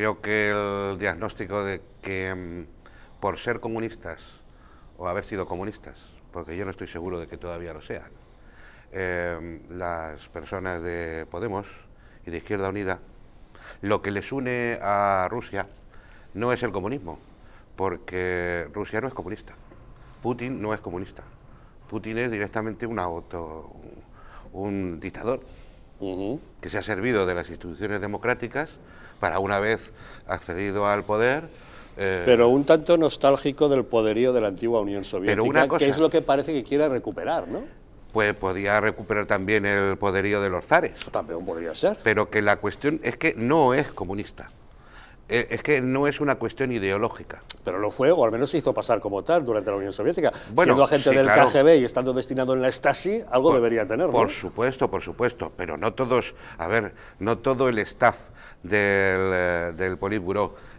Creo que el diagnóstico de que mm, por ser comunistas o haber sido comunistas, porque yo no estoy seguro de que todavía lo sean, em, las personas de Podemos y de Izquierda Unida, lo que les une a Rusia no es el comunismo, porque Rusia no es comunista, Putin no es comunista, Putin es directamente un auto, un dictador que se ha servido de las instituciones democráticas para, una vez accedido al poder, eh, pero un tanto nostálgico del poderío de la antigua Unión Soviética, pero que es lo que parece que quiere recuperar, ¿no? Pues podía recuperar también el poderío de los zares. También podría ser. Pero que la cuestión es que no es comunista. Eh, es que no es una cuestión ideológica. Pero lo fue, o al menos se hizo pasar como tal durante la Unión Soviética. Bueno, Siendo gente del KGB y estando destinado en la Stasi, algo debería tener. Por supuesto, por supuesto, pero no todos, a ver, no todo el staff del, eh, del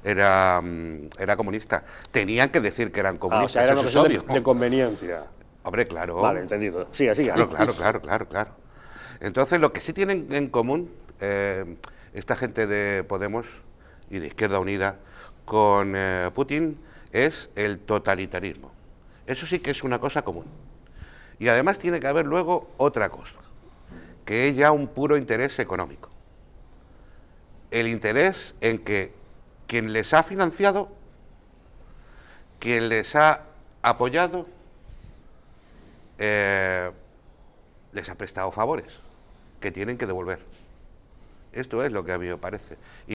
era, mm, era comunista. Tenían que decir que eran comunistas, ah, o sea, era de, conveniencia. Hombre, claro. Vale, entendido. Sí, así. Claro, claro, claro, claro, claro. Entonces, lo que sí tienen en común eh, esta gente de Podemos y de Izquierda Unida con eh, Putin es el totalitarismo. Eso sí que es una cosa común. Y además tiene que haber luego otra cosa, que es ya un puro interés económico. El interés en que quien les ha financiado, quien les ha apoyado, eh, les ha prestado favores que tienen que devolver. Esto es lo que a mí me parece.